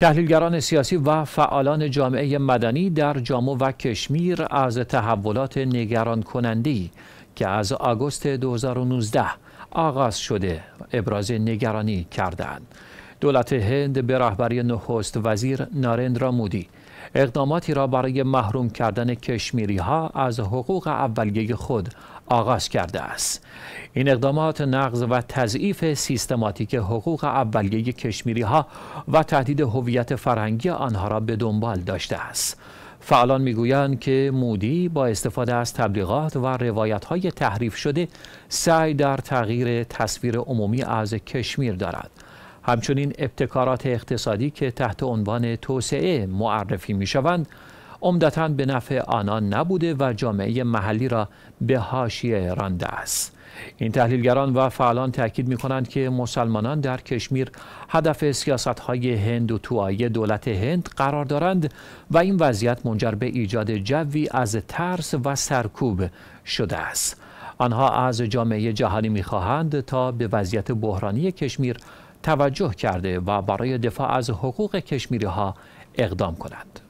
تحلیلگران سیاسی و فعالان جامعه مدنی در جامو و کشمیر از تحولات نگران کننده که از آگوست 2019 آغاز شده ابراز نگرانی کردند. دولت هند به رهبری نخست وزیر نارندرا مودی اقداماتی را برای محروم کردن کشمیری ها از حقوق اولیه خود آغاز کرده است این اقدامات نقض و تضعیف سیستماتیک حقوق اولیه کشمیری ها و تهدید هویت فرهنگی آنها را به دنبال داشته است فعالان میگویند که مودی با استفاده از تبلیغات و روایت های تحریف شده سعی در تغییر تصویر عمومی از کشمیر دارد همچنین ابتکارات اقتصادی که تحت عنوان توسعه معرفی می شوند عمدتا به نفع آنان نبوده و جامعه محلی را به حاشیه رانده است این تحلیلگران و فعالان تاکید می کنند که مسلمانان در کشمیر هدف سیاست های هند و توایی دولت هند قرار دارند و این وضعیت منجر به ایجاد جوی از ترس و سرکوب شده است آنها از جامعه جهانی میخواهند تا به وضعیت بحرانی کشمیر توجه کرده و برای دفاع از حقوق کشمیری ها اقدام کنند.